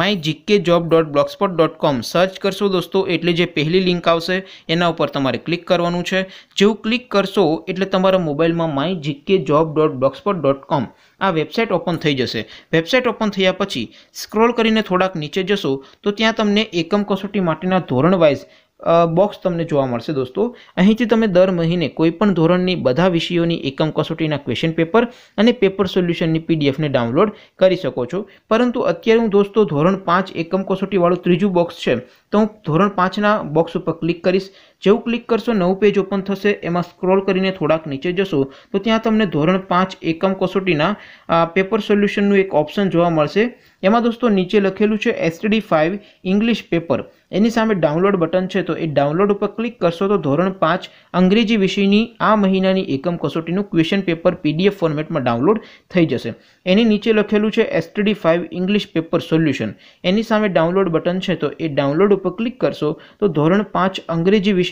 my GK job dot blogspot dot com search કરશો દોસ્તો એટલે જે પહેલી લિંક આવશે એના ઉપર તમારે ક્લિક કરવાનું છે જેવું ક્લિક કરશો એટલે તમારા મોબાઈલમાં my GK job dot blogspot dot com આ વેબસાઇટ ઓપન થઈ જશે વેબસાઇટ ઓપન થયા પછી સ્ક્રોલ કરીને થોડાક નીચે જશો તો ત્યાં તમને એકમ કસોટી માટેના ધોરણ વાઇઝ બોક્સ તમને જોવા મળશે દોસ્તો અહીંથી તમે દર મહિને કોઈપણ ધોરણની બધા વિષયોની એકમ કસોટીના ક્વેશ્ચન પેપર અને પેપર સોલ્યુશનની પીડીએફને ડાઉનલોડ કરી શકો છો પરંતુ અત્યારે હું દોસ્તો ધોરણ પાંચ એકમ કસોટીવાળું ત્રીજું બોક્સ છે તો હું ધોરણ પાંચના બોક્સ ઉપર ક્લિક કરીશ જેવું ક્લિક કરશો નવું પેજ ઓપન થશે એમાં સ્ક્રોલ કરીને થોડાક નીચે જશો તો ત્યાં તમને ધોરણ પાંચ એકમ કસોટીના પેપર સોલ્યુશનનું એક ઓપ્શન જોવા મળશે એમાં દોસ્તો નીચે લખેલું છે એસટીડી ફાઇવ ઇંગ્લિશ પેપર એની સામે ડાઉનલોડ બટન છે તો એ ડાઉનલોડ ઉપર ક્લિક કરશો તો ધોરણ પાંચ અંગ્રેજી વિષયની આ મહિનાની એકમ કસોટીનું ક્વેશ્ચન પેપર પીડીએફ ફોર્મેટમાં ડાઉનલોડ થઈ જશે એની નીચે લખેલું છે STD five English paper solution એની સામે ડાઉનલોડ બટન છે તો એ ડાઉનલોડ ઉપર ક્લિક કરશો તો ધોરણ પાંચ અંગ્રેજી વિષય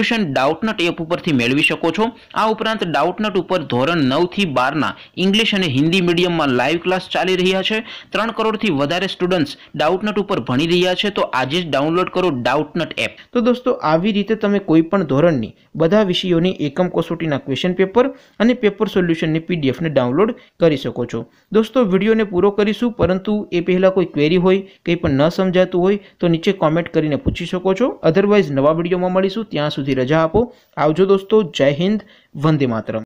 સોલ્યુશન ડાઉટનટ એપ ઉપરથી મેળવી શકો છો આ ઉપરાંત ડાઉટનટ ઉપર ધોરણ નવથી બારના ઇંગ્લિશ અને હિન્દી મીડિયમમાં લાઈવ ક્લાસ ચાલી રહ્યા છે ત્રણ કરોડથી વધારે સ્ટુડન્ટ્સ ડાઉટનટ ઉપર ભણી રહ્યા છે તો આજે જ ડાઉનલોડ કરો ડાઉટનટ એપ તો દોસ્તો આવી રીતે તમે કોઈ પણ ધોરણની બધા વિષયોની એકમ કસોટીના ક્વેશ્ચન પેપર અને પેપર સોલ્યુશનની પીડીએફને ડાઉનલોડ કરી શકો છો દોસ્તો વિડીયોને પૂરો કરીશું પરંતુ એ પહેલાં કોઈ ક્વેરી હોય કંઈ પણ ન સમજાતું હોય તો નીચે કોમેન્ટ કરીને પૂછી શકો છો અધરવાઇઝ નવા વિડીયોમાં મળીશું ત્યાં સુધી સુધી રજા આપો આવજો દોસ્તો જય હિન્દ વંદે માતરમ